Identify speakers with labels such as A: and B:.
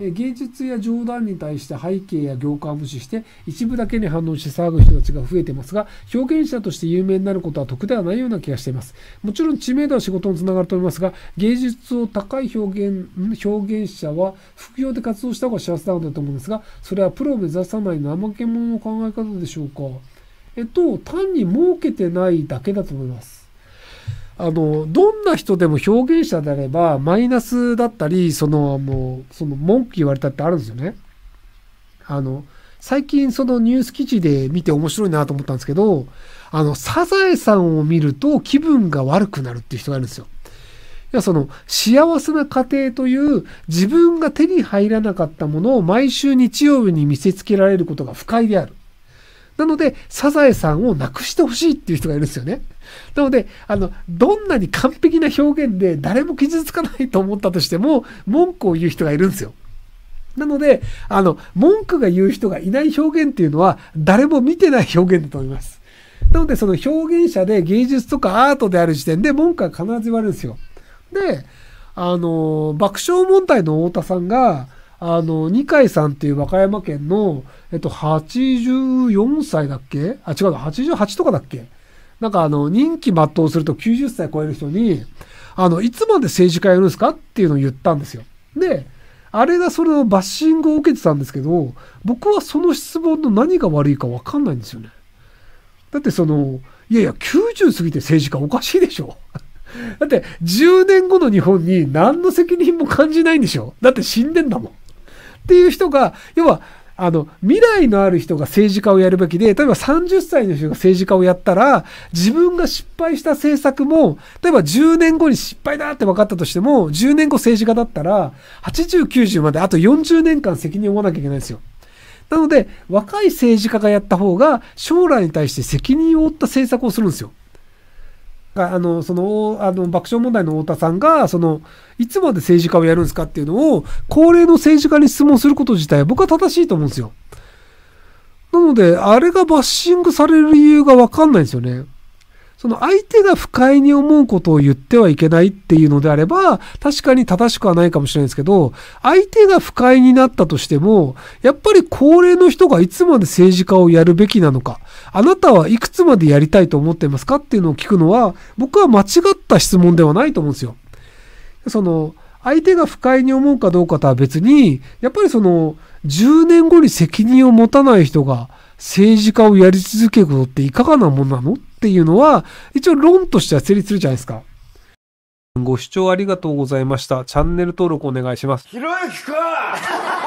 A: 芸術や冗談に対して背景や業界を無視して一部だけに反応して騒ぐ人たちが増えてますが表現者として有名になることは得ではないような気がしていますもちろん知名度は仕事につながると思いますが芸術を高い表現表現者は副業で活動した方が幸せなのだと思うんですがそれはプロを目指さない怠け者の考え方でしょうかえっと単に儲けてないだけだと思いますあのどんな人でも表現者であればマイナスだったりそのもうその文句言われたってあるんですよね。あの最近そのニュース記事で見て面白いなと思ったんですけどあのサザエさんを見ると気分が悪くなるっていう人がいるんですよ。いやその幸せな家庭という自分が手に入らなかったものを毎週日曜日に見せつけられることが不快である。なので、サザエさんをなくしてほしいっていう人がいるんですよね。なので、あの、どんなに完璧な表現で誰も傷つかないと思ったとしても、文句を言う人がいるんですよ。なので、あの、文句が言う人がいない表現っていうのは、誰も見てない表現だと思います。なので、その表現者で芸術とかアートである時点で文句は必ず言われるんですよ。で、あの、爆笑問題の太田さんが、あの、二階さんっていう和歌山県の、えっと、84歳だっけあ、違う、88とかだっけなんかあの、任期全うすると90歳超える人に、あの、いつまで政治家やるんですかっていうのを言ったんですよ。で、あれがそれのバッシングを受けてたんですけど、僕はその質問の何が悪いかわかんないんですよね。だってその、いやいや、90過ぎて政治家おかしいでしょ。だって、10年後の日本に何の責任も感じないんでしょだって死んでんだもん。っていう人が、要は、あの、未来のある人が政治家をやるべきで、例えば30歳の人が政治家をやったら、自分が失敗した政策も、例えば10年後に失敗だって分かったとしても、10年後政治家だったら、80、90まであと40年間責任を負わなきゃいけないんですよ。なので、若い政治家がやった方が、将来に対して責任を負った政策をするんですよ。が、あの、その、あの、爆笑問題の太田さんが、その、いつまで政治家をやるんですかっていうのを、高齢の政治家に質問すること自体、僕は正しいと思うんですよ。なので、あれがバッシングされる理由がわかんないんですよね。その相手が不快に思うことを言ってはいけないっていうのであれば、確かに正しくはないかもしれないですけど、相手が不快になったとしても、やっぱり高齢の人がいつまで政治家をやるべきなのか、あなたはいくつまでやりたいと思っていますかっていうのを聞くのは、僕は間違った質問ではないと思うんですよ。その、相手が不快に思うかどうかとは別に、やっぱりその、10年後に責任を持たない人が政治家をやり続けることっていかがなもんなのっていうのは、一応論としては成立するじゃないですか。ご視聴ありがとうございました。チャンネル登録お願いします。ひろゆきか